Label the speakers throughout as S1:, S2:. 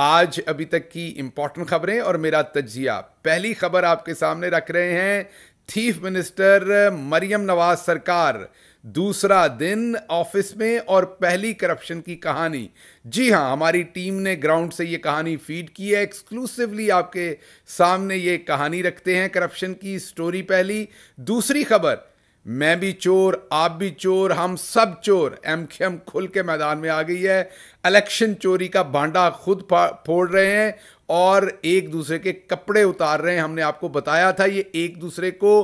S1: आज अभी तक की इंपॉर्टेंट खबरें और मेरा तजिया पहली खबर आपके सामने रख रहे हैं चीफ मिनिस्टर मरियम नवाज सरकार दूसरा दिन ऑफिस में और पहली करप्शन की कहानी जी हाँ हमारी टीम ने ग्राउंड से ये कहानी फीड की है एक्सक्लूसिवली आपके सामने ये कहानी रखते हैं करप्शन की स्टोरी पहली दूसरी खबर मैं भी चोर आप भी चोर हम सब चोर एम के एम खुल के मैदान में आ गई है इलेक्शन चोरी का भांडा खुद फोड़ रहे हैं और एक दूसरे के कपड़े उतार रहे हैं हमने आपको बताया था ये एक दूसरे को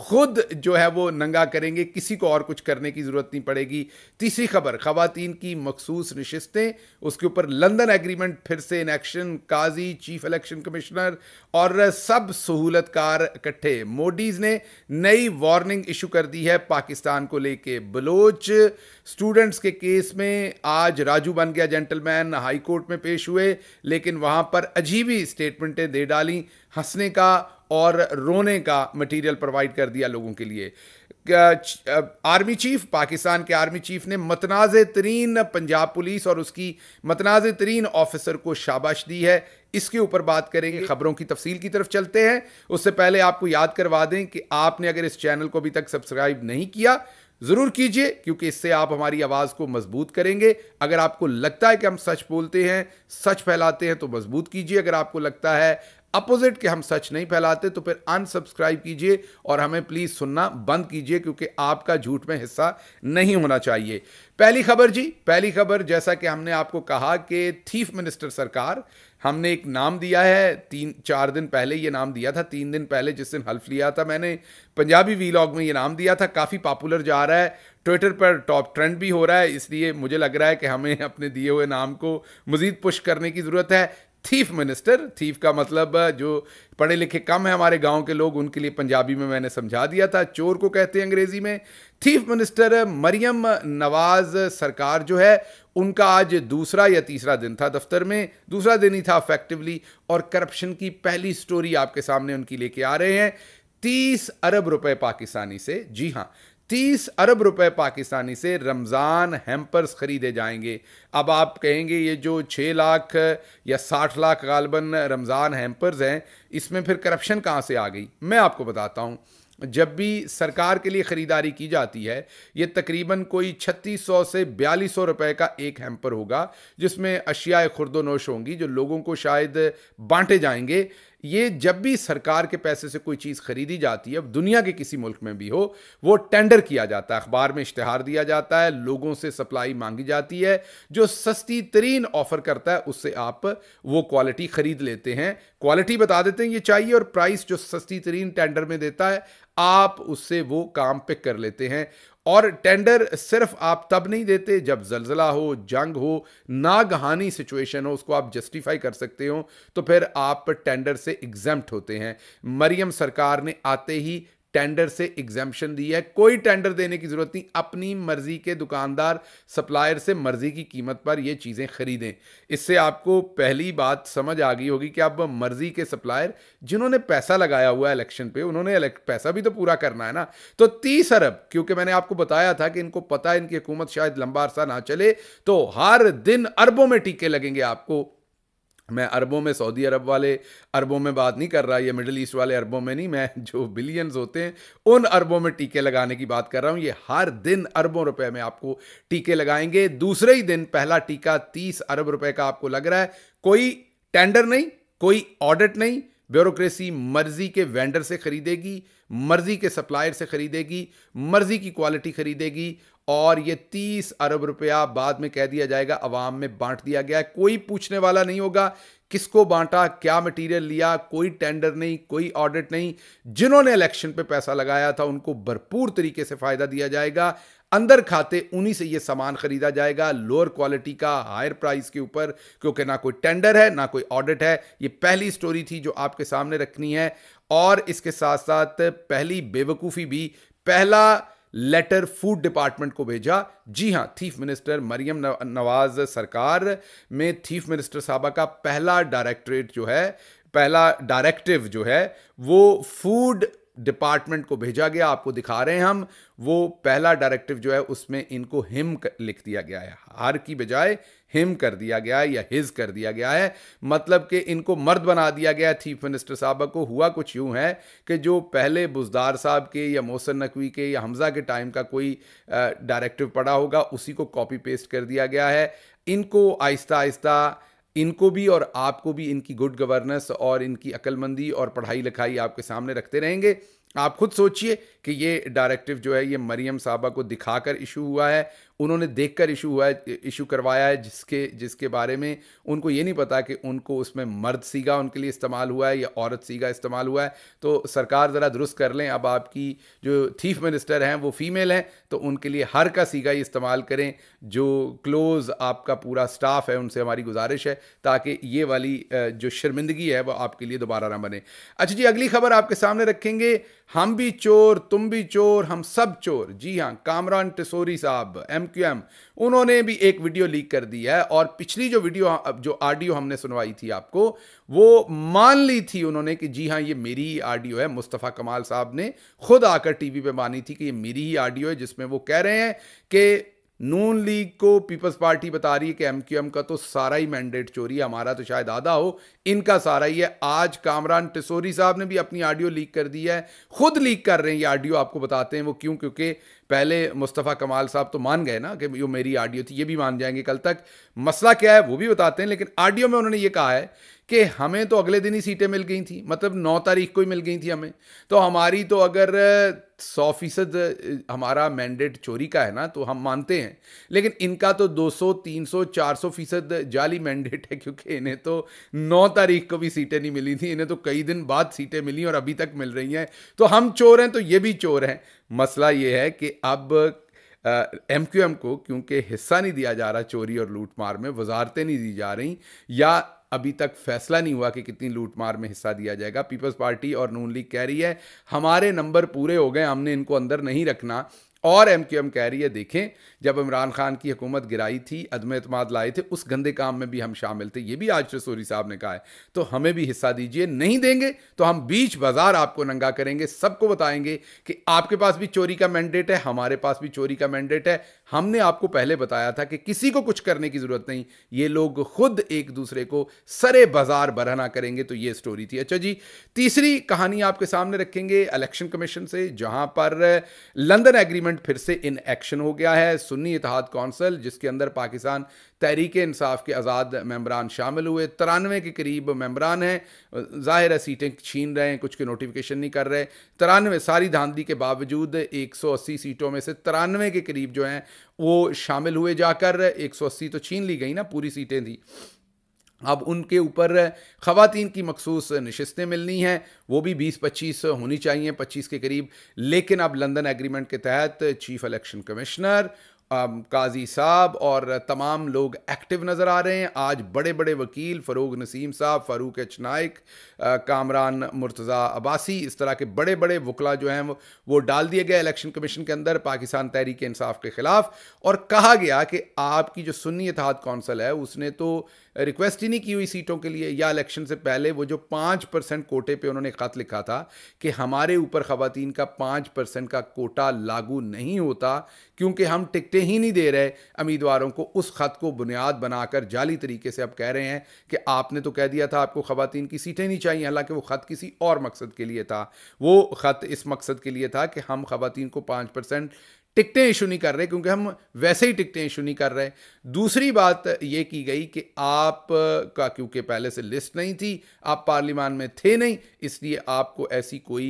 S1: खुद जो है वो नंगा करेंगे किसी को और कुछ करने की ज़रूरत नहीं पड़ेगी तीसरी खबर खातन की मखसूस नशस्तें उसके ऊपर लंदन एग्रीमेंट फिर से in action Qazi chief election commissioner और सब सहूलतकार इकट्ठे मोडीज़ ने नई वार्निंग इशू कर दी है पाकिस्तान को लेके बलोच स्टूडेंट्स के केस में आज राजू बन गया जेंटलमैन हाईकोर्ट में पेश हुए लेकिन वहाँ पर अजीब ही स्टेटमेंटें दे डाली हंसने का और रोने का मटेरियल प्रोवाइड कर दिया लोगों के लिए आर्मी चीफ पाकिस्तान के आर्मी चीफ ने मतनाज़ तरीन पंजाब पुलिस और उसकी मतनाज़ तरीन ऑफिसर को शाबाश दी है इसके ऊपर बात करेंगे खबरों की तफसील की तरफ चलते हैं उससे पहले आपको याद करवा दें कि आपने अगर इस चैनल को अभी तक सब्सक्राइब नहीं किया ज़रूर कीजिए क्योंकि इससे आप हमारी आवाज़ को मजबूत करेंगे अगर आपको लगता है कि हम सच बोलते हैं सच फैलाते हैं तो मजबूत कीजिए अगर आपको लगता है अपोजिट के हम सच नहीं फैलाते तो फिर अनसब्सक्राइब कीजिए और हमें प्लीज़ सुनना बंद कीजिए क्योंकि आपका झूठ में हिस्सा नहीं होना चाहिए पहली खबर जी पहली खबर जैसा कि हमने आपको कहा कि थीफ मिनिस्टर सरकार हमने एक नाम दिया है तीन चार दिन पहले ये नाम दिया था तीन दिन पहले जिस दिन हल्फ लिया था मैंने पंजाबी वीलॉग में ये नाम दिया था काफ़ी पॉपुलर जा रहा है ट्विटर पर टॉप ट्रेंड भी हो रहा है इसलिए मुझे लग रहा है कि हमें अपने दिए हुए नाम को मज़ीद पुश करने की ज़रूरत है थीफ मिनिस्टर थीफ का मतलब जो पढ़े लिखे कम है हमारे गांव के लोग उनके लिए पंजाबी में मैंने समझा दिया था चोर को कहते हैं अंग्रेज़ी में थीफ मिनिस्टर मरियम नवाज सरकार जो है उनका आज दूसरा या तीसरा दिन था दफ्तर में दूसरा दिन ही था अफेक्टिवली और करप्शन की पहली स्टोरी आपके सामने उनकी लेके आ रहे हैं तीस अरब रुपए पाकिस्तानी से जी हाँ तीस अरब रुपए पाकिस्तानी से रमज़ान हैम्पर्स ख़रीदे जाएंगे अब आप कहेंगे ये जो छः लाख या साठ लाख गालबन रमज़ान हैम्पर्स हैं इसमें फिर करप्शन कहाँ से आ गई मैं आपको बताता हूँ जब भी सरकार के लिए ख़रीदारी की जाती है ये तकरीबन कोई 3600 से 4200 रुपए का एक हैम्पर होगा जिसमें अशियाए खुरदोनोश होंगी जो लोगों को शायद बांटे जाएंगे ये जब भी सरकार के पैसे से कोई चीज़ खरीदी जाती है अब दुनिया के किसी मुल्क में भी हो वो टेंडर किया जाता है अखबार में इश्तहार दिया जाता है लोगों से सप्लाई मांगी जाती है जो सस्ती तरीन ऑफ़र करता है उससे आप वो क्वालिटी ख़रीद लेते हैं क्वालिटी बता देते हैं ये चाहिए और प्राइस जो सस्ती तरीन टेंडर में देता है आप उससे वो काम पिक कर लेते हैं और टेंडर सिर्फ आप तब नहीं देते जब जलजला हो जंग हो नागहानी सिचुएशन हो उसको आप जस्टिफाई कर सकते हो तो फिर आप टेंडर से एग्जाम्प्ट होते हैं मरियम सरकार ने आते ही टेंडर से एग्जामेशन दी है कोई टेंडर देने की ज़रूरत नहीं अपनी मर्ज़ी के दुकानदार सप्लायर से मर्ज़ी की कीमत पर ये चीज़ें ख़रीदें इससे आपको पहली बात समझ आ गई होगी कि अब मर्ज़ी के सप्लायर जिन्होंने पैसा लगाया हुआ है इलेक्शन पे उन्होंने पैसा भी तो पूरा करना है ना तो तीस अरब क्योंकि मैंने आपको बताया था कि इनको पता है इनकी हुकूमत शायद लंबा अरसा ना चले तो हर दिन अरबों में टीके लगेंगे आपको मैं अरबों में सऊदी अरब वाले अरबों में बात नहीं कर रहा या मिडिल ईस्ट वाले अरबों में नहीं मैं जो बिलियंस होते हैं उन अरबों में टीके लगाने की बात कर रहा हूँ ये हर दिन अरबों रुपए में आपको टीके लगाएंगे दूसरे ही दिन पहला टीका तीस अरब रुपए का आपको लग रहा है कोई टेंडर नहीं कोई ऑडिट नहीं ब्यूरोक्रेसी मर्जी के वेंडर से खरीदेगी मर्जी के सप्लायर से खरीदेगी मर्जी की क्वालिटी खरीदेगी और ये तीस अरब रुपया बाद में कह दिया जाएगा अवाम में बांट दिया गया है कोई पूछने वाला नहीं होगा किसको बांटा क्या मटेरियल लिया कोई टेंडर नहीं कोई ऑडिट नहीं जिन्होंने इलेक्शन पे पैसा लगाया था उनको भरपूर तरीके से फ़ायदा दिया जाएगा अंदर खाते उन्हीं से ये सामान खरीदा जाएगा लोअर क्वालिटी का हायर प्राइस के ऊपर क्योंकि ना कोई टेंडर है ना कोई ऑडिट है ये पहली स्टोरी थी जो आपके सामने रखनी है और इसके साथ साथ पहली बेवकूफ़ी भी पहला लेटर फूड डिपार्टमेंट को भेजा जी हां चीफ मिनिस्टर मरियम नवाज सरकार में चीफ मिनिस्टर साहबा का पहला डायरेक्टरेट जो है पहला डायरेक्टिव जो है वो फूड डिपार्टमेंट को भेजा गया आपको दिखा रहे हैं हम वो पहला डायरेक्टिव जो है उसमें इनको हिम लिख दिया गया है हार की बजाय हिम कर दिया गया है या हिज कर दिया गया है मतलब कि इनको मर्द बना दिया गया चीफ मिनिस्टर साहबा को हुआ कुछ यूँ है कि जो पहले बुजदार साहब के या मोहसन नकवी के या हमज़ा के टाइम का कोई डायरेक्टिव पड़ा होगा उसी को कॉपी पेस्ट कर दिया गया है इनको आहिस्ता आहिस्ता इनको भी और आपको भी इनकी गुड गवर्नेंस और इनकी अक्लमंदी और पढ़ाई लिखाई आपके सामने रखते रहेंगे आप खुद सोचिए कि ये डायरेक्टिव जो है ये मरियम साहबा को दिखाकर इशू हुआ है उन्होंने देखकर इशू हुआ है इशू करवाया है जिसके जिसके बारे में उनको ये नहीं पता कि उनको उसमें मर्द सीगा उनके लिए इस्तेमाल हुआ है या औरत सीगा इस्तेमाल हुआ है तो सरकार ज़रा दुरुस्त कर लें अब आपकी जो चीफ मिनिस्टर हैं वो फीमेल हैं तो उनके लिए हर का सीगा ही इस्तेमाल करें जो क्लोज़ आपका पूरा स्टाफ है उनसे हमारी गुजारिश है ताकि ये वाली जो शर्मिंदगी है वो आपके लिए दोबारा ना बने अच्छा जी अगली खबर आपके सामने रखेंगे हम भी चोर तुम भी चोर हम सब चोर जी हाँ कामरान टिसोरी साहब एम क्यू एम उन्होंने भी एक वीडियो लीक कर दी है और पिछली जो वीडियो जो ऑडियो हमने सुनवाई थी आपको वो मान ली थी उन्होंने कि जी हाँ ये मेरी ही ऑडियो है मुस्तफ़ा कमाल साहब ने खुद आकर टीवी पे मानी थी कि ये मेरी ही ऑडियो है जिसमें वो कह रहे हैं कि नून लीग को पीपल्स पार्टी बता रही है कि एमक्यूएम का तो सारा ही मैंडेट चोरी है हमारा तो शायद आधा हो इनका सारा ही है आज कामरान टिसोरी साहब ने भी अपनी ऑडियो लीक कर दी है खुद लीक कर रहे हैं ये ऑडियो आपको बताते हैं वो क्यों क्योंकि पहले मुस्तफ़ा कमाल साहब तो मान गए ना कि यो मेरी आडियो थी ये भी मान जाएंगे कल तक मसला क्या है वो भी बताते हैं लेकिन आडियो में उन्होंने ये कहा है कि हमें तो अगले दिन ही सीटें मिल गई थी मतलब नौ तारीख को ही मिल गई थी हमें तो हमारी तो अगर सौ फीसद हमारा मैंडेट चोरी का है ना तो हम मानते हैं लेकिन इनका तो 200, 300, 400 फीसद जाली मैंडेट है क्योंकि इन्हें तो नौ तारीख को भी सीटें नहीं मिली थी इन्हें तो कई दिन बाद सीटें मिली और अभी तक मिल रही हैं तो हम चोर हैं तो ये भी चोर हैं मसला ये है कि अब एम क्यू एम को क्योंकि हिस्सा नहीं दिया जा रहा चोरी और लूटमार में वजारतें नहीं दी जा रही या अभी तक फैसला नहीं हुआ कि कितनी लूटमार में हिस्सा दिया जाएगा पीपल्स पार्टी और नून लीग कह रही है हमारे नंबर पूरे हो गए हमने इनको अंदर नहीं रखना और एम क्यू एम कह रही है देखें जब इमरान खान की हुकूमत गिराई थी अदम अतमाद लाए थे उस गंदे काम में भी हम शामिल थे ये भी आज रसूरी साहब ने कहा है तो हमें भी हिस्सा दीजिए नहीं देंगे तो हम बीच बाजार आपको नंगा करेंगे सबको बताएंगे कि आपके पास भी चोरी का मैंडेट है हमारे पास भी चोरी का मैंडेट है हमने आपको पहले बताया था कि किसी को कुछ करने की ज़रूरत नहीं ये लोग खुद एक दूसरे को सरे बाजार बरहना करेंगे तो ये स्टोरी थी अच्छा जी तीसरी कहानी आपके सामने रखेंगे इलेक्शन कमीशन से जहां पर लंदन एग्रीमेंट फिर से इन एक्शन हो गया है सुन्नी इतिहाद कौंसल जिसके अंदर पाकिस्तान तहरीक इंसाफ के आज़ाद मम्बरान शामिल हुए तिरानवे के करीब मम्बरान हैं ज़ाहिर है सीटें छीन रहे हैं कुछ के नोटिफिकेशन नहीं कर रहे तिरानवे सारी धांधली के बावजूद 180 सीटों में से तिरानवे के करीब जो हैं वो शामिल हुए जाकर 180 तो छीन ली गई ना पूरी सीटें थी अब उनके ऊपर ख़वातीन की मखसूस नशस्तें मिलनी हैं वो भी 20-25 होनी चाहिए 25 के करीब लेकिन अब लंदन एग्रीमेंट के तहत चीफ इलेक्शन कमिश्नर काजी साहब और तमाम लोग एक्टिव नज़र आ रहे हैं आज बड़े बड़े वकील फ़रूग नसीम साहब फ़ारूक एच नाइक कामरान मुर्तज़ा अब्बासी इस तरह के बड़े बड़े वकला जो हैं वो वो डाल दिए गए इलेक्शन कमीशन के अंदर पाकिस्तान तहरीक इंसाफ के ख़िलाफ़ और कहा गया कि आपकी जो सुन्नी इतिहाद कौंसल है उसने तो रिक्वेस्ट ही नहीं की हुई सीटों के लिए या इलेक्शन से पहले वो जो पाँच परसेंट कोटे पे उन्होंने ख़त लिखा था कि हमारे ऊपर ख़वातीन का पाँच परसेंट का कोटा लागू नहीं होता क्योंकि हम टिकटें ही नहीं दे रहे उम्मीदवारों को उस ख़त को बुनियाद बनाकर जाली तरीके से अब कह रहे हैं कि आपने तो कह दिया था आपको ख़वातीन की सीटें नहीं चाहिए हालांकि वो ख़त किसी और मकसद के लिए था वो ख़त इस मकसद के लिए था कि हम खातन को पाँच परसेंट टिकटें इशू नहीं कर रहे क्योंकि हम वैसे ही टिकटें इशू नहीं कर रहे दूसरी बात ये की गई कि आप का क्योंकि पहले से लिस्ट नहीं थी आप पार्लियामान में थे नहीं इसलिए आपको ऐसी कोई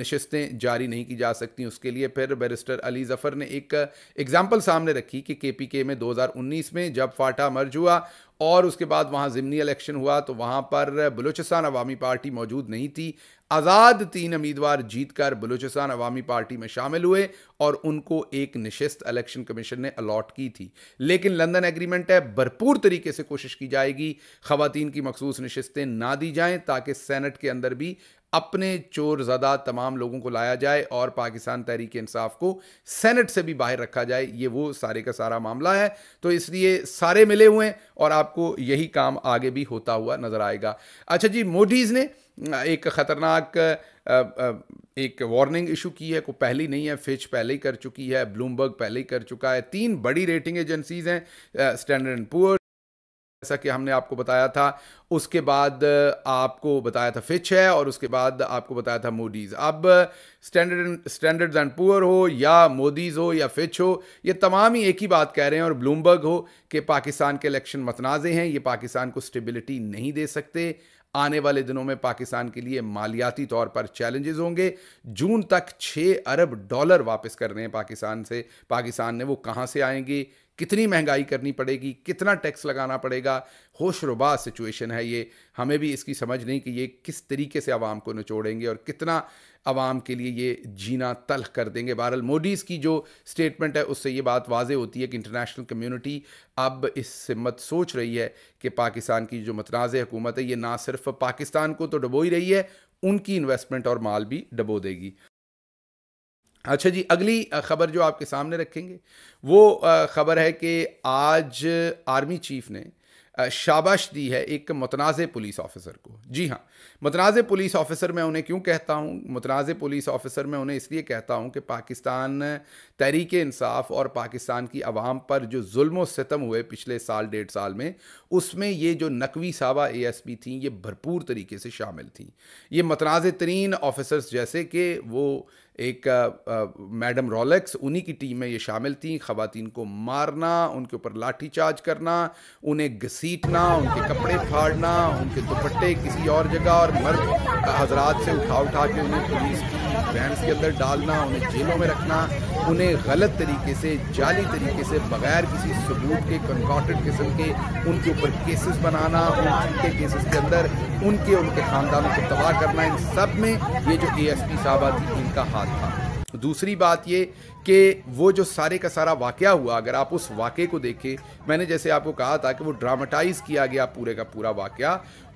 S1: नशस्तें जारी नहीं की जा सकती उसके लिए फिर बैरिस्टर अली ज़फ़र ने एक एग्ज़ाम्पल सामने रखी कि के पी के में 2019 में जब फाटा मर्ज हुआ और उसके बाद वहाँ ज़िमनी इलेक्शन हुआ तो वहाँ पर बलूचिस्तान अवामी पार्टी मौजूद नहीं थी आज़ाद तीन उम्मीदवार जीतकर बलूचिस्तान अवामी पार्टी में शामिल हुए और उनको एक नशस्त इलेक्शन कमीशन ने अलॉट की थी लेकिन लंदन एग्रीमेंट है भरपूर तरीके से कोशिश की जाएगी खातन की मखसूस नशस्तें ना दी जाएं ताकि सेनेट के अंदर भी अपने चोर ज़दा तमाम लोगों को लाया जाए और पाकिस्तान तहरीक इंसाफ को सेनेट से भी बाहर रखा जाए ये वो सारे का सारा मामला है तो इसलिए सारे मिले हुए हैं और आपको यही काम आगे भी होता हुआ नज़र आएगा अच्छा जी मोडीज़ ने एक ख़तरनाक एक वार्निंग इशू की है को पहली नहीं है फिच पहले ही कर चुकी है ब्लूमबर्ग पहले ही कर चुका है तीन बड़ी रेटिंग एजेंसीज हैं स्टैंडर्ड एंड पुअर जैसा कि हमने आपको बताया था उसके बाद आपको बताया था फिच है और उसके बाद आपको बताया था मोदीज़ अब स्टैंडर्ड स्टैंडर्ड एंड पुअर हो या मोदीज़ हो या फिच हो ये तमाम ही एक ही बात कह रहे हैं और ब्लूमबर्ग हो कि पाकिस्तान के इलेक्शन मतनाज़े हैं ये पाकिस्तान को स्टेबिलिटी नहीं दे सकते आने वाले दिनों में पाकिस्तान के लिए मालियाती तौर पर चैलेंजेस होंगे जून तक 6 अरब डॉलर वापस कर रहे हैं पाकिस्तान से पाकिस्तान ने वो कहाँ से आएंगे कितनी महंगाई करनी पड़ेगी कितना टैक्स लगाना पड़ेगा होशरुबा सिचुएशन है ये हमें भी इसकी समझ नहीं कि ये किस तरीके से आवाम को निचोड़ेंगे और कितना आवाम के लिए ये जीना तलख कर देंगे बहरल मोडीज़ की जो स्टेटमेंट है उससे ये बात वाज होती है कि इंटरनेशनल कम्यूनिटी अब इस मत सोच रही है कि पाकिस्तान की जो मतनाज़ हुकूमत है ये ना सिर्फ पाकिस्तान को तो डबो ही रही है उनकी इन्वेस्टमेंट और माल भी डबो देगी अच्छा जी अगली खबर जो आपके सामने रखेंगे वो ख़बर है कि आज आर्मी चीफ ने शाबाश दी है एक मतनाज़ पुलिस ऑफिसर को जी हाँ मतनाज़ पुलिस ऑफिसर मैं उन्हें क्यों कहता हूँ मतनाज़ पुलिस ऑफिसर मैं उन्हें इसलिए कहता हूँ कि पाकिस्तान तहरीक इंसाफ और पाकिस्तान की आवाम पर जो जुल्म सितम हुए पिछले साल डेढ़ साल में उसमें ये जो नकवी साबा ए एस पी थी ये भरपूर तरीके से शामिल थी ये मतनाज़ तरीन ऑफिसर्स जैसे कि वो एक मैडम रॉलेक्स उन्हीं की टीम में ये शामिल थी खातिन को मारना उनके ऊपर लाठीचार्ज करना उन्हें घसीटना उनके कपड़े फाड़ना उनके दुपट्टे किसी और जगह और मर्द हजरात से उठा उठा के उन्हें पुलिस की वैंस के अंदर डालना उन्हें जेलों में रखना उन्हें गलत तरीके से जाली तरीके से बगैर किसी सबूत के कंकॉटेड किस्म के उनके ऊपर केसेस बनाना उनके केसेस के अंदर उनके उनके ख़ानदानों को तबाह करना इन सब में ये जो ए एस पी साहबा थी इनका हाथ था तो दूसरी बात ये कि वो जो सारे का सारा वाक़ हुआ अगर आप उस वाक़े को देखें मैंने जैसे आपको कहा था कि वो ड्रामाटाइज़ किया गया पूरे का पूरा वाक़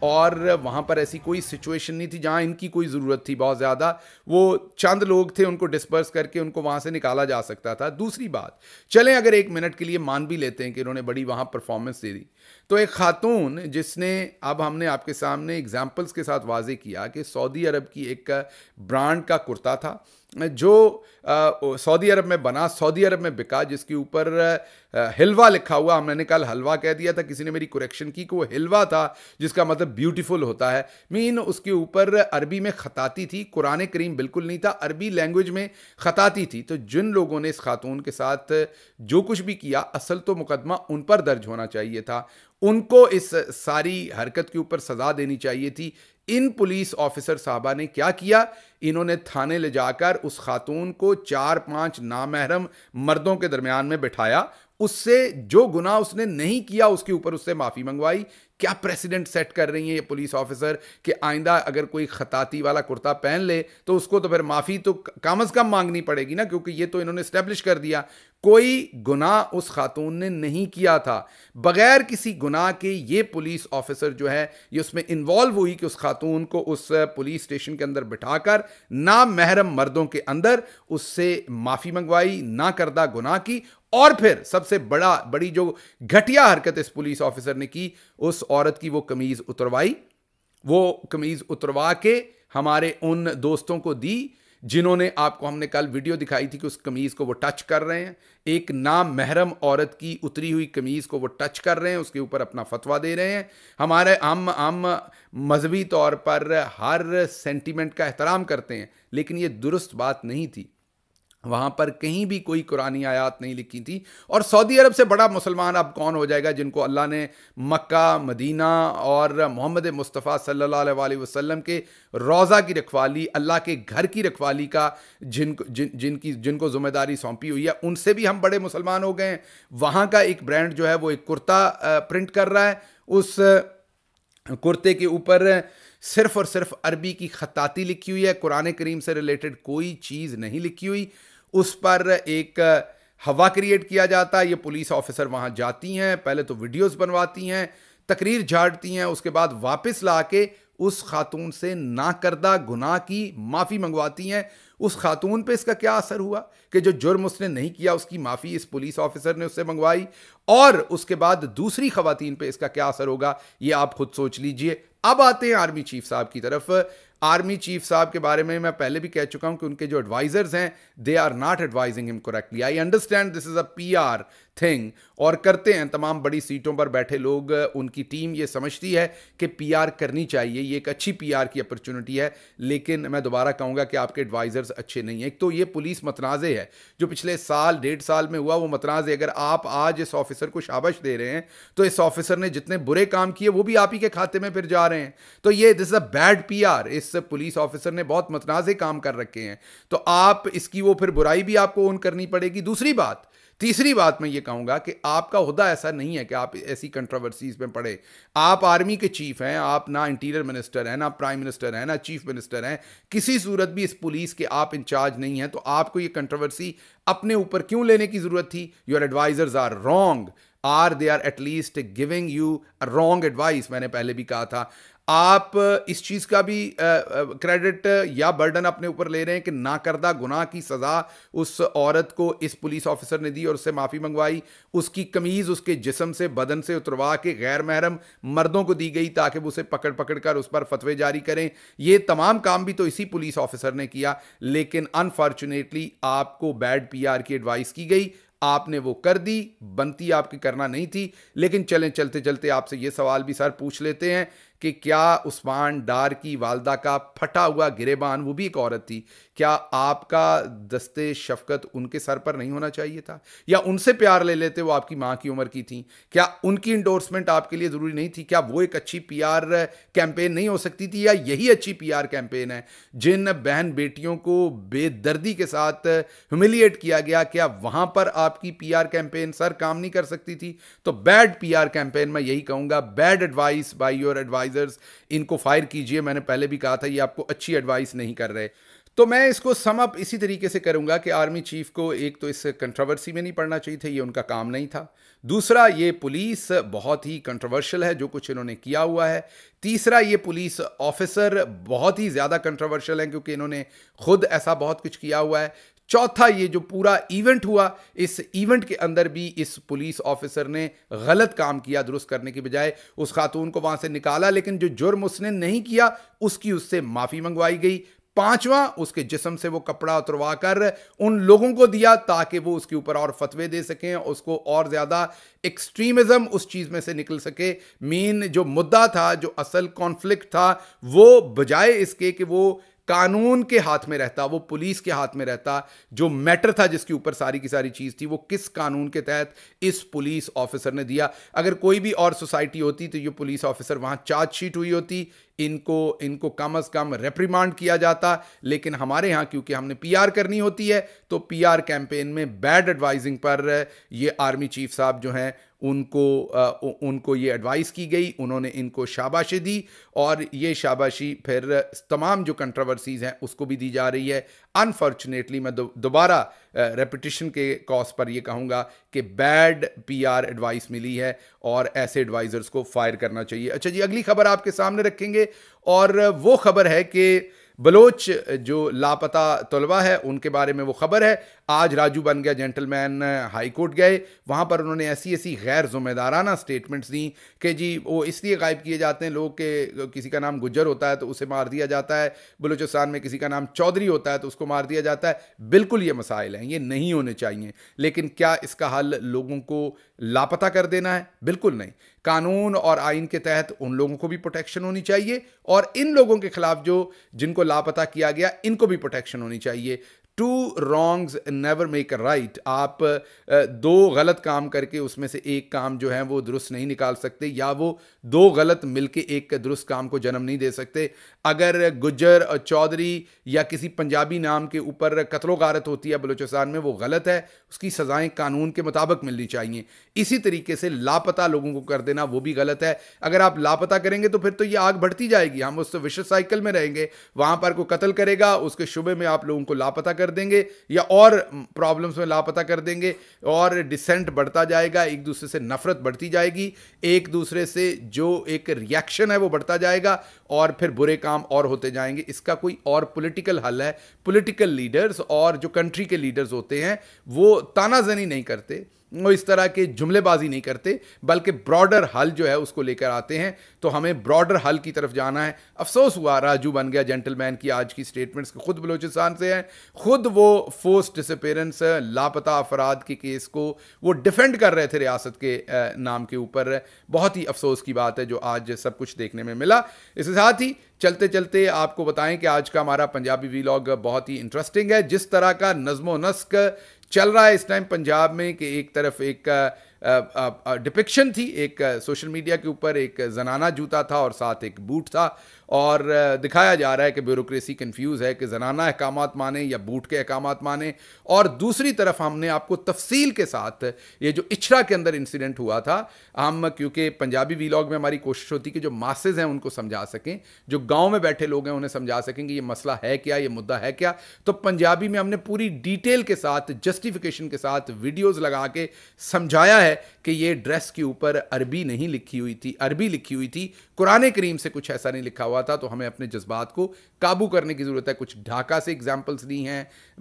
S1: और वहाँ पर ऐसी कोई सिचुएशन नहीं थी जहाँ इनकी कोई ज़रूरत थी बहुत ज़्यादा वो चंद लोग थे उनको डिस्पर्स करके उनको वहाँ से निकाला जा सकता था दूसरी बात चलें अगर एक मिनट के लिए मान भी लेते हैं कि इन्होंने बड़ी वहाँ परफॉर्मेंस दे दी तो एक खातून जिसने अब हमने आपके सामने एग्जाम्पल्स के साथ वाजे किया कि सऊदी अरब की एक ब्रांड का कुर्ता था जो सऊदी अरब में बना सऊदी अरब में बिका जिसके ऊपर हलवा लिखा हुआ हमने कल हलवा कह दिया था किसी ने मेरी कुरेक्शन की कि वो हलवा था जिसका मतलब ब्यूटीफुल होता है मीन उसके ऊपर अरबी में खताती थी कुरान करीम बिल्कुल नहीं था अरबी लैंग्वेज में खताती थी तो जिन लोगों ने इस खातून के साथ जो कुछ भी किया असल तो मुकदमा उन पर दर्ज होना चाहिए था उनको इस सारी हरकत के ऊपर सज़ा देनी चाहिए थी इन पुलिस ऑफिसर साहबा ने क्या किया इन्होंने थाने ले जाकर उस खातून को चार पांच नामहरम मर्दों के दरमियान में बिठाया उससे जो गुनाह उसने नहीं किया उसके ऊपर उससे माफ़ी मंगवाई क्या प्रेसिडेंट सेट कर रही है ये पुलिस ऑफिसर कि आइंदा अगर कोई खताती वाला कुर्ता पहन ले तो उसको तो फिर माफ़ी तो कम अज़ कम मांगनी पड़ेगी ना क्योंकि ये तो इन्होंने इस्टेब्लिश कर दिया कोई गुनाह उस खातून ने नहीं किया था बग़ैर किसी गुनाह के ये पुलिस ऑफिसर जो है ये उसमें इन्वॉल्व हुई कि उस खातून को उस पुलिस स्टेशन के अंदर बिठाकर ना महरम मर्दों के अंदर उससे माफ़ी मंगवाई ना करदा गुनाह की और फिर सबसे बड़ा बड़ी जो घटिया हरकत इस पुलिस ऑफिसर ने की उस औरत की वो कमीज उतरवाई वो कमीज उतरवा के हमारे उन दोस्तों को दी जिन्होंने आपको हमने कल वीडियो दिखाई थी कि उस कमीज़ को वो टच कर रहे हैं एक नाम महरम औरत की उतरी हुई कमीज़ को वो टच कर रहे हैं उसके ऊपर अपना फतवा दे रहे हैं हमारे हम हम मजहबी तौर पर हर सेंटीमेंट का एहतराम करते हैं लेकिन ये दुरुस्त बात नहीं थी वहाँ पर कहीं भी कोई कुरानी आयात नहीं लिखी थी और सऊदी अरब से बड़ा मुसलमान अब कौन हो जाएगा जिनको अल्लाह ने मक्का मदीना और मोहम्मद मुस्तफ़ा सल्लल्लाहु अलैहि वसल्लम के रोज़ा की रखवाली अल्लाह के घर की रखवाली का जिन जिन जिनकी जिनको ज़िम्मेदारी सौंपी हुई है उनसे भी हम बड़े मुसलमान हो गए हैं वहाँ का एक ब्रांड जो है वो एक कुर्ता प्रिंट कर रहा है उस कुर्ते के ऊपर सिर्फ़ और सिर्फ अरबी की खताती लिखी हुई है कुरान करीम से रिलेटेड कोई चीज़ नहीं लिखी हुई उस पर एक हवा क्रिएट किया जाता है ये पुलिस ऑफिसर वहाँ जाती हैं पहले तो वीडियोस बनवाती हैं तकरीर झाड़ती हैं उसके बाद वापस ला के उस खातून से नाकर्दा गुनाह की माफ़ी मंगवाती हैं उस खातून पे इसका क्या असर हुआ कि जो जुर्म उसने नहीं किया उसकी माफ़ी इस पुलिस ऑफिसर ने उससे मंगवाई और उसके बाद दूसरी खातन पर इसका क्या असर होगा ये आप खुद सोच लीजिए अब आते हैं आर्मी चीफ साहब की तरफ आर्मी चीफ साहब के बारे में मैं पहले भी कह चुका हूं कि उनके जो एडवाइजर्स हैं they are not advising him correctly I understand this is a P R thing और करते हैं तमाम बड़ी सीटों पर बैठे लोग उनकी टीम ये समझती है कि पीआर करनी चाहिए ये एक अच्छी पीआर की अपॉर्चुनिटी है लेकिन मैं दोबारा कहूँगा कि आपके एडवाइज़र्स अच्छे नहीं हैं एक तो ये पुलिस मतनाज़े है जो पिछले साल डेढ़ साल में हुआ वो मतनाज़े अगर आप आज इस ऑफिसर को शाबश दे रहे हैं तो इस ऑफिसर ने जितने बुरे काम किए वो भी आप ही के खाते में फिर जा रहे हैं तो ये this is a bad P इस पुलिस ऑफिसर ने बहुत मतनाज़े काम कर रखे हैं तो आप इसकी वो फिर बुराई भी आपको ओन करनी पड़ेगी दूसरी बात तीसरी बात मैं ये कहूँगा कि आपका हुदा ऐसा नहीं है कि आप ऐसी कंट्रोवर्सीज में पड़े आप आर्मी के चीफ हैं आप ना इंटीरियर मिनिस्टर हैं ना प्राइम मिनिस्टर हैं ना चीफ मिनिस्टर हैं किसी सूरत भी इस पुलिस के आप इंचार्ज नहीं हैं तो आपको ये कंट्रोवर्सी अपने ऊपर क्यों लेने की ज़रूरत थी your advisers are wrong are they are at least giving you wrong advice मैंने पहले भी कहा था आप इस चीज़ का भी क्रेडिट या बर्डन अपने ऊपर ले रहे हैं कि नाकर्दा गुनाह की सज़ा उस औरत को इस पुलिस ऑफिसर ने दी और उससे माफ़ी मंगवाई उसकी कमीज़ उसके जिसम से बदन से उतरवा के गैर महरम मर्दों को दी गई ताकि वो उसे पकड़ पकड़ कर उस पर फतवे जारी करें ये तमाम काम भी तो इसी पुलिस ऑफिसर ने किया लेकिन अनफॉर्चुनेटली आपको बैड आर की एडवाइस की गई आपने वो कर दी बनती आपकी करना नहीं थी लेकिन चलें चलते चलते आपसे ये सवाल भी सर पूछ लेते हैं कि क्या उस्मान डार की वालदा का फटा हुआ गिरेबान वो भी एक औरत थी क्या आपका दस्ते शफकत उनके सर पर नहीं होना चाहिए था या उनसे प्यार ले लेते वो आपकी माँ की उम्र की थी क्या उनकी इंडोर्समेंट आपके लिए ज़रूरी नहीं थी क्या वो एक अच्छी आर कैंपेन नहीं हो सकती थी या यही अच्छी आर कैंपेन है जिन बहन बेटियों को बेदर्दी के साथ ह्यूमिलिएट किया गया क्या वहाँ पर आपकी आर कैंपेन सर काम नहीं कर सकती थी तो बैड आर कैंपेन मैं यही कहूँगा bad advice by your advice advisers इनको फायर कीजिए मैंने पहले भी कहा था ये आपको अच्छी एडवाइस नहीं कर रहे तो मैं इसको सम अप इसी तरीके से करूंगा कि आर्मी चीफ को एक तो इस कंट्रोवर्सी में नहीं पड़ना चाहिए था ये उनका काम नहीं था दूसरा ये पुलिस बहुत ही कंट्रोवर्शियल है जो कुछ इन्होंने किया हुआ है तीसरा ये पुलिस ऑफिसर बहुत ही ज़्यादा कंट्रोवर्शियल हैं क्योंकि इन्होंने खुद ऐसा बहुत कुछ किया हुआ है चौथा ये जो पूरा इवेंट हुआ इस इवेंट के अंदर भी इस पुलिस ऑफिसर ने गलत काम किया दुरुस्त करने की बजाय उस खातून को वहां से निकाला लेकिन जो जुर्म उसने नहीं किया उसकी उससे माफ़ी मंगवाई गई पांचवा उसके जिसम से वो कपड़ा उतरवा कर उन लोगों को दिया ताकि वो उसके ऊपर और फतवे दे सकें उसको और ज़्यादा एक्सट्रीमिज़म उस चीज़ में से निकल सके मेन जो मुद्दा था जो असल कॉन्फ्लिक्ट था वो बजाय इसके कि वो कानून के हाथ में रहता वो पुलिस के हाथ में रहता जो मैटर था जिसके ऊपर सारी की सारी चीज़ थी वो किस कानून के तहत इस पुलिस ऑफिसर ने दिया अगर कोई भी और सोसाइटी होती तो ये पुलिस ऑफिसर वहाँ चार्जशीट हुई होती इनको इनको कम अज़ कम रेप्रीमांड किया जाता लेकिन हमारे यहाँ क्योंकि हमने पीआर करनी होती है तो पीआर कैंपेन में बैड एडवाइजिंग पर ये आर्मी चीफ साहब जो हैं उनको आ, उनको ये एडवाइस की गई उन्होंने इनको शाबाशी दी और ये शाबाशी फिर तमाम जो कंट्रोवर्सीज़ हैं उसको भी दी जा रही है अनफॉर्चुनेटली मैं दोबारा रेपिटिशन के कॉज पर ये कहूँगा कि बैड पीआर एडवाइस मिली है और ऐसे एडवाइज़र्स को फायर करना चाहिए अच्छा जी अगली खबर आपके सामने रखेंगे और वो खबर है कि बलोच जो लापता तलबा है उनके बारे में वो खबर है आज राजू बन गया जेंटलमैन हाईकोर्ट गए वहाँ पर उन्होंने ऐसी ऐसी गैर जुम्मेदाराना स्टेटमेंट्स दी कि जी वो इसलिए गायब किए जाते हैं लोग के किसी का नाम गुजर होता है तो उसे मार दिया जाता है बलूचिस्तान में किसी का नाम चौधरी होता है तो उसको मार दिया जाता है बिल्कुल ये मसाइल हैं ये नहीं होने चाहिए लेकिन क्या इसका हल लोगों को लापता कर देना है बिल्कुल नहीं कानून और आइन के तहत उन लोगों को भी प्रोटेक्शन होनी चाहिए और इन लोगों के खिलाफ जो जिनको लापता किया गया इनको भी प्रोटेक्शन होनी चाहिए two wrongs never make a right आप दो गलत काम करके उसमें से एक काम जो है वो दुरुस्त नहीं निकाल सकते या वो दो गलत मिलके एक दुरुस्त काम को जन्म नहीं दे सकते अगर गुजर और चौधरी या किसी पंजाबी नाम के ऊपर कतलोगारत होती है बलूचिस्तान में वो गलत है उसकी सज़ाएँ कानून के मुताबिक मिलनी चाहिए इसी तरीके से लापता लोगों को कर देना वो भी गलत है अगर आप लापता करेंगे तो फिर तो ये आग बढ़ती जाएगी हम उस तो विश्व साइकिल में रहेंगे वहाँ पर कोई कत्ल करेगा उसके शुबे में आप लोगों को लापता कर देंगे या और प्रॉब्लम्स में लापता कर देंगे और डिसेंट बढ़ता जाएगा एक दूसरे से नफरत बढ़ती जाएगी एक दूसरे से जो एक रिएक्शन है वो बढ़ता जाएगा और फिर बुरे काम और होते जाएंगे इसका कोई और पोलिटिकल हल है पोलिटिकल लीडर्स और जो कंट्री के लीडर्स होते हैं वो तानाजनी नहीं करते वो इस तरह के जुमलेबाजी नहीं करते बल्कि ब्रॉडर हल जो है उसको लेकर आते हैं तो हमें ब्रॉडर हल की तरफ जाना है अफसोस हुआ राजू बन गया जेंटलमैन की आज की स्टेटमेंट्स खुद बलोचिस्तान से हैं खुद वो फोर्स डिसपेरेंस लापता अफराद के केस को वो डिफेंड कर रहे थे रियासत के नाम के ऊपर बहुत ही अफसोस की बात है जो आज सब कुछ देखने में मिला इसके साथ ही चलते चलते आपको बताएं कि आज का हमारा पंजाबी वीलॉग बहुत ही इंटरेस्टिंग है जिस तरह का नजमो नस्क चल रहा है इस टाइम पंजाब में कि एक तरफ एक डिपिक्शन थी एक सोशल मीडिया के ऊपर एक जनाना जूता था और साथ एक बूट था और दिखाया जा रहा है कि ब्यूरोक्रेसी कन्फ्यूज़ है कि जनाना अहकाम माने या बूट के अहकाम माने और दूसरी तरफ हमने आपको तफसील के साथ ये जो इछरा के अंदर इंसिडेंट हुआ था हम क्योंकि पंजाबी वीलॉग में हमारी कोशिश होती कि जो मासेज हैं उनको समझा सकें जो गाँव में बैठे लोग हैं उन्हें समझा सकें कि ये मसला है क्या ये मुद्दा है क्या तो पंजाबी में हमने पूरी डिटेल के साथ जस्टिफिकेशन के साथ वीडियोज़ लगा के समझाया है है कि ये ड्रेस के ऊपर अरबी नहीं लिखी हुई थी अरबी लिखी हुई थी कुरान करीम से कुछ ऐसा नहीं लिखा हुआ था तो हमें अपने जज्बात को काबू करने की ज़रूरत है कुछ ढाका से एग्जाम्पल्स ली हैं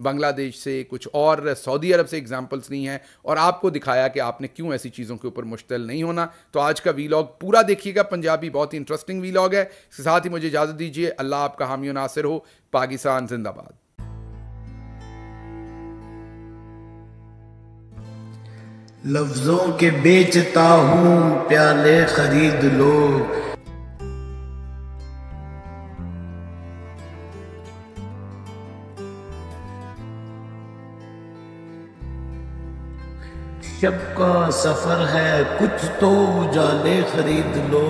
S1: बांग्लादेश से कुछ और सऊदी अरब से एग्जाम्पल्स ली हैं और आपको दिखाया कि आपने क्यों ऐसी चीज़ों के ऊपर मुश्तल नहीं होना तो आज का वीलॉग पूरा देखिएगा पंजाबी बहुत ही इंटरेस्टिंग वीलॉग है इसके साथ ही मुझे इजाज़त दीजिए अल्लाह आपका हामी नासिर हो पाकिस्तान जिंदाबाद लफ्जों के बेचता हूँ प्याले खरीद लो शब का सफर है कुछ तो उजाले खरीद लो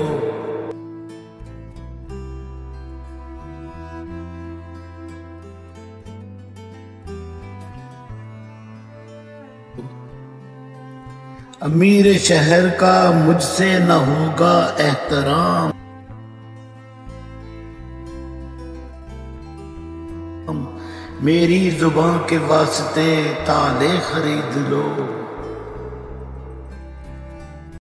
S1: मेरे शहर का मुझसे न होगा एहतराम मेरी जुबान के वास्ते ताले खरीद लो